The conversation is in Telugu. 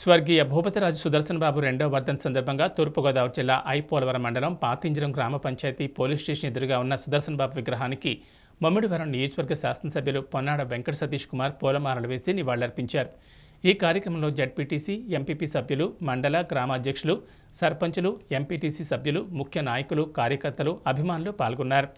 స్వర్గీయ భూపతిరాజు సుదర్శన్ బాబు రెండో వర్ధన్ సందర్భంగా తూర్పుగోదావరి జిల్లా ఐపోలవరం మండలం పాతింజరం గ్రామ పంచాయతీ పోలీస్ స్టేషన్ ఎదురుగా ఉన్న సుదర్శన్ బాబు విగ్రహానికి మమ్మిడివరం నియోజకవర్గ శాసనసభ్యులు పొన్నాడ వెంకట సతీష్ కుమార్ పూలమాలలు వేసి నివాళులర్పించారు ఈ కార్యక్రమంలో జడ్పీటీసీ ఎంపీపీ సభ్యులు మండల గ్రామాధ్యక్షులు సర్పంచులు ఎంపీటీసీ సభ్యులు ముఖ్య నాయకులు కార్యకర్తలు అభిమానులు పాల్గొన్నారు